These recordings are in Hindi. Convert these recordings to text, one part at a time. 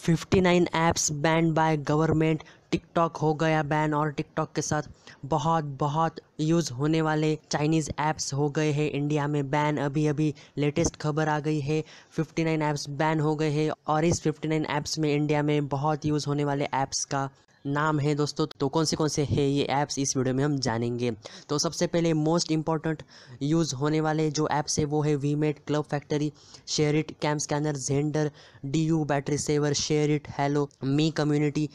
fifty nine apps ban by government TikTok हो गया बैन और टिकटॉक के साथ बहुत बहुत यूज़ होने वाले चाइनीज़ ऐप्स हो गए हैं इंडिया में बैन अभी अभी लेटेस्ट खबर आ गई है 59 ऐप्स बैन हो गए हैं और इस 59 ऐप्स में इंडिया में बहुत यूज़ होने वाले ऐप्स का नाम है दोस्तों तो कौन से कौन से है ये ऐप्स इस वीडियो में हम जानेंगे तो सबसे पहले मोस्ट इंपॉर्टेंट यूज़ होने वाले जो ऐप्स है वो है VMate Club Factory SHAREit CamScanner Xender D U battery saver SHAREit Helo Mi community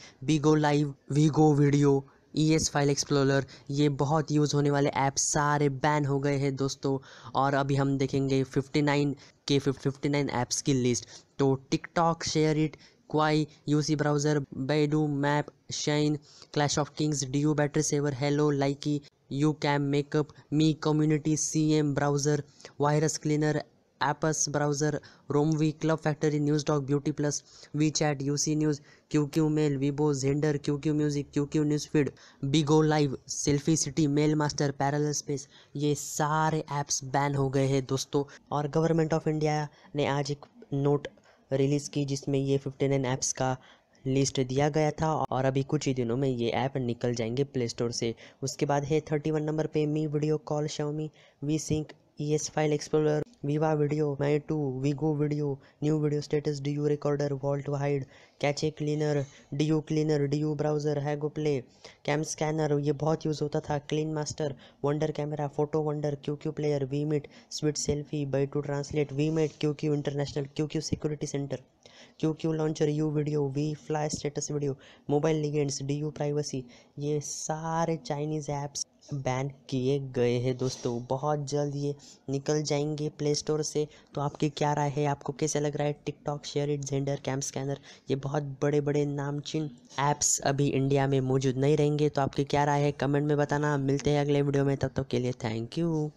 go live Vigo video E S file explorer ये बहुत यूज़ होने वाले ऐप सारे बैन हो गए हैं दोस्तों और अभी हम देखेंगे फिफ्टी नाइन के फिफ्टी नाइन ऐप्स की लिस्ट तो TikTok SHAREit Kwai UC browser Baidu map Shein Clash of Kings U battery saver Helo Likee YouCam makeup Mi community C M browser virus cleaner APUS browser रोमवी Club Factory NewsDog BeautyPlus WeChat U C news Q Q mail Weibo Xender Q Q music Q Q news feed Bigo live selfie city mail master parallel space ये सारे ऐप्स बैन हो गए हैं दोस्तों और गवर्नमेंट ऑफ इंडिया ने आज एक नोट रिलीज़ की जिसमें ये 59 ऐप्स का लिस्ट दिया गया था और अभी कुछ ही दिनों में ये ऐप निकल जाएंगे प्ले स्टोर से उसके बाद है थर्टी वन नंबर पे Mi video call Xiaomi WeSync ES File Explorer, Viva Video, My2, Vigo Video, New Video Status, DU Recorder, Vault Hide, Cache Cleaner, DU Cleaner, DU Browser, Hago Play, Cam Scanner ये बहुत यूज़ होता था Clean Master, Wonder Camera, Photo Wonder, QQ Player, VMIT, Sweet Selfie, By2 Translate, VMIT, QQ International, QQ Security Center, QQ Launcher, U Video, V Fly Status Video, Mobile Legends, DU Privacy ये सारे Chinese apps बैन किए गए हैं दोस्तों बहुत जल्द ये निकल जाएंगे प्ले स्टोर से तो आपकी क्या राय है आपको कैसे लग रहा है TikTok SHAREit Xender CamScanner ये बहुत बड़े बड़े नामचीन ऐप्स अभी इंडिया में मौजूद नहीं रहेंगे तो आपकी क्या राय है कमेंट में बताना मिलते हैं अगले वीडियो में तब तक तो के लिए थैंक यू